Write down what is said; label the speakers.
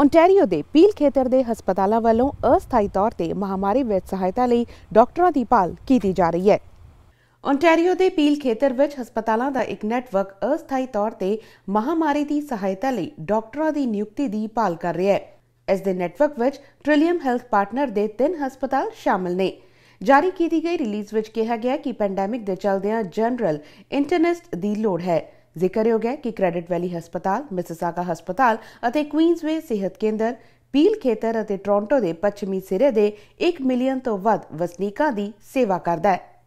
Speaker 1: Ontario के पील खेत्र के हस्पतालों वालों अस्थाई तौर पर महामारी वैद सहायता डॉक्टरों की भाल की जा रही है ओंटेरियो के पील खेत्र हस्पतालों का एक नैटवर्क अस्थाई तौर पर महामारी की सहायता डॉक्टरों की नियुक्ति की भाल कर रहा है इस नैटवर्क ट्रिलियम हैल्थ पार्टनर के तीन हस्पता शामिल ने जारी की गई रिलीज में कहा गया कि पेंडेमिक के चलद जनरल इंटरनेस्ट की लड़ है ਜ਼ਿਕਰਯੋਗ ਹੈ ਕਿ ਕ੍ਰੈਡਿਟ ਵੈਲੀ ਹਸਪਤਾਲ ਮਿਸਿਸਾਗਾ ਹਸਪਤਾਲ ਅਤੇ ਕੁਈਨਜ਼ਵੇ ਸਿਹਤ ਕੇਂਦਰ ਪੀਲ ਖੇਤਰ ਅਤੇ ਟੋਰਾਂਟੋ ਦੇ ਪੱਛਮੀ ਸਿਰੇ ਦੇ 1 ਮਿਲੀਅਨ ਤੋਂ ਵੱਧ ਵਸਨੀਕਾਂ ਦੀ ਸੇਵਾ ਕਰਦਾ ਹੈ